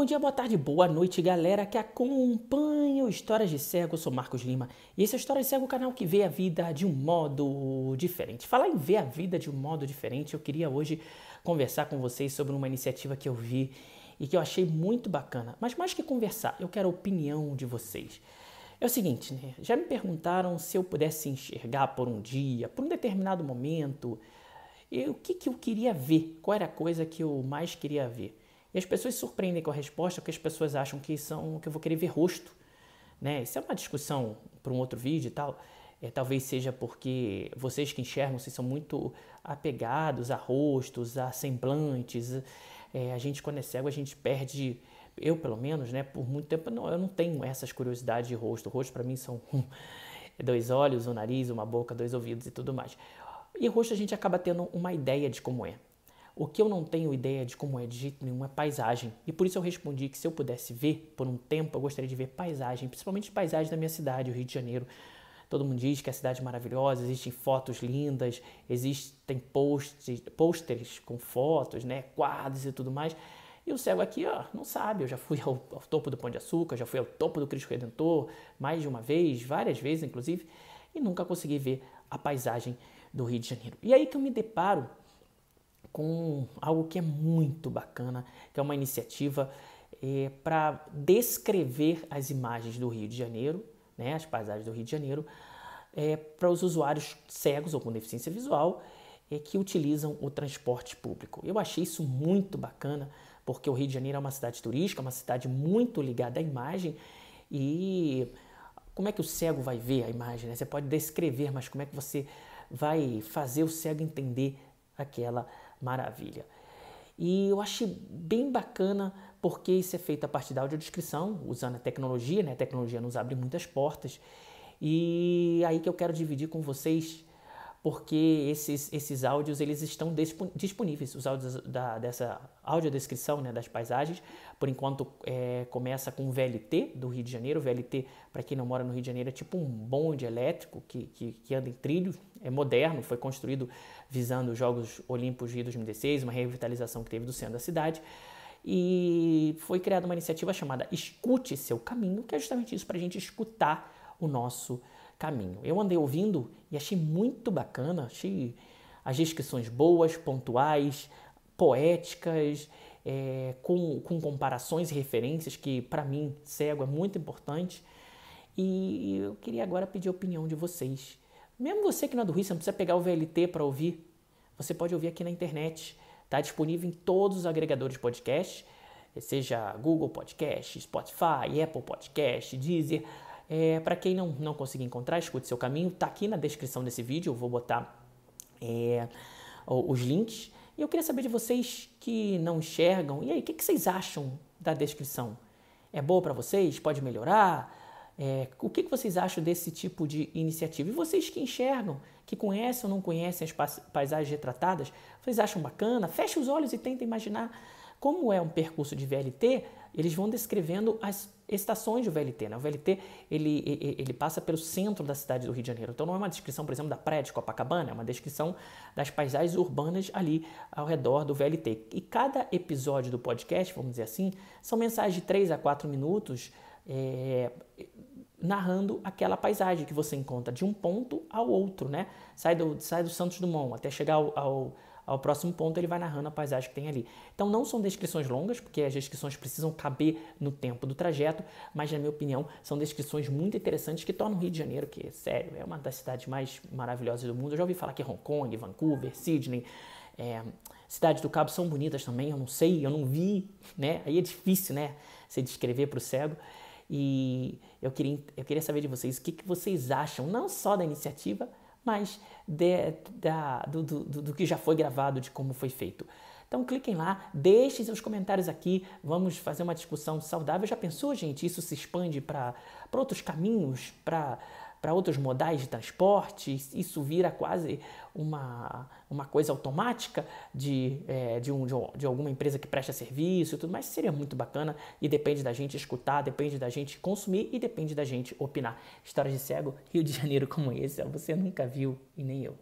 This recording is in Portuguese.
Bom dia, boa tarde, boa noite, galera que acompanha o Histórias de Cego. Eu sou Marcos Lima e esse é o Histórias de Cego, o canal que vê a vida de um modo diferente. Falar em ver a vida de um modo diferente, eu queria hoje conversar com vocês sobre uma iniciativa que eu vi e que eu achei muito bacana. Mas mais que conversar, eu quero a opinião de vocês. É o seguinte, né? Já me perguntaram se eu pudesse enxergar por um dia, por um determinado momento, o que, que eu queria ver, qual era a coisa que eu mais queria ver. E as pessoas se surpreendem com a resposta, porque as pessoas acham que são que eu vou querer ver rosto. Né? Isso é uma discussão para um outro vídeo e tal. É, talvez seja porque vocês que enxergam, vocês são muito apegados a rostos, a semblantes. É, a gente, quando é cego, a gente perde. Eu, pelo menos, né, por muito tempo, não, eu não tenho essas curiosidades de rosto. O rosto, para mim, são dois olhos, um nariz, uma boca, dois ouvidos e tudo mais. E rosto, a gente acaba tendo uma ideia de como é. O que eu não tenho ideia de como é de jeito nenhum é paisagem. E por isso eu respondi que se eu pudesse ver por um tempo, eu gostaria de ver paisagem, principalmente paisagem da minha cidade, o Rio de Janeiro. Todo mundo diz que a é cidade é maravilhosa, existem fotos lindas, existem posts, pôsteres com fotos, né, quadros e tudo mais. E o cego aqui, ó, não sabe. Eu já fui ao, ao topo do Pão de Açúcar, já fui ao topo do Cristo Redentor, mais de uma vez, várias vezes inclusive, e nunca consegui ver a paisagem do Rio de Janeiro. E aí que eu me deparo com algo que é muito bacana, que é uma iniciativa é, para descrever as imagens do Rio de Janeiro, né, as paisagens do Rio de Janeiro, é, para os usuários cegos ou com deficiência visual é, que utilizam o transporte público. Eu achei isso muito bacana, porque o Rio de Janeiro é uma cidade turística, uma cidade muito ligada à imagem e como é que o cego vai ver a imagem? Né? Você pode descrever, mas como é que você vai fazer o cego entender aquela Maravilha. E eu achei bem bacana porque isso é feito a partir da audiodescrição, usando a tecnologia, né? A tecnologia nos abre muitas portas. E aí que eu quero dividir com vocês porque esses, esses áudios eles estão disponíveis, os áudios da, dessa audiodescrição né, das paisagens. Por enquanto, é, começa com o VLT do Rio de Janeiro. O VLT, para quem não mora no Rio de Janeiro, é tipo um bonde elétrico que, que, que anda em trilhos, é moderno, foi construído visando os Jogos Olímpicos Rio 2016, uma revitalização que teve do centro da cidade. E foi criada uma iniciativa chamada Escute Seu Caminho, que é justamente isso, para a gente escutar o nosso caminho caminho. Eu andei ouvindo e achei muito bacana, achei as descrições boas, pontuais, poéticas, é, com, com comparações e referências, que para mim, cego, é muito importante. E eu queria agora pedir a opinião de vocês. Mesmo você que não é do Rio, você não precisa pegar o VLT para ouvir. Você pode ouvir aqui na internet. Está disponível em todos os agregadores de podcast, seja Google Podcast, Spotify, Apple Podcast, Deezer. É, para quem não, não conseguir encontrar, escute seu caminho. Tá aqui na descrição desse vídeo, eu vou botar é, os links. E eu queria saber de vocês que não enxergam. E aí, o que, que, vocês acham da descrição? É boa para vocês? Pode melhorar? É, o que, que, vocês acham desse tipo de iniciativa? E vocês que enxergam, que conhecem ou não conhecem as paisagens retratadas, vocês acham bacana? fecha os olhos e tenta imaginar como é um percurso de VLT, eles vão descrevendo as estações do VLT. Né? O VLT ele, ele passa pelo centro da cidade do Rio de Janeiro. Então não é uma descrição, por exemplo, da praia de Copacabana, é uma descrição das paisagens urbanas ali ao redor do VLT. E cada episódio do podcast, vamos dizer assim, são mensagens de 3 a 4 minutos é, narrando aquela paisagem que você encontra de um ponto ao outro. Né? Sai, do, sai do Santos Dumont até chegar ao, ao ao próximo ponto, ele vai narrando a paisagem que tem ali. Então não são descrições longas, porque as descrições precisam caber no tempo do trajeto, mas na minha opinião são descrições muito interessantes que tornam o Rio de Janeiro, que sério, é uma das cidades mais maravilhosas do mundo. Eu já ouvi falar que Hong Kong, Vancouver, Sydney, é, cidades do Cabo são bonitas também, eu não sei, eu não vi, né? Aí é difícil, né? Se descrever para o cego. E eu queria, eu queria saber de vocês o que, que vocês acham, não só da iniciativa, mas de, da, do, do, do que já foi gravado, de como foi feito. Então cliquem lá, deixem seus comentários aqui, vamos fazer uma discussão saudável. Já pensou, gente? Isso se expande para outros caminhos, para para outros modais de transporte, isso vira quase uma, uma coisa automática de, é, de, um, de, um, de, alguma empresa que presta serviço e tudo mais, seria muito bacana e depende da gente escutar, depende da gente consumir e depende da gente opinar. Histórias de cego, Rio de Janeiro como esse, você nunca viu e nem eu.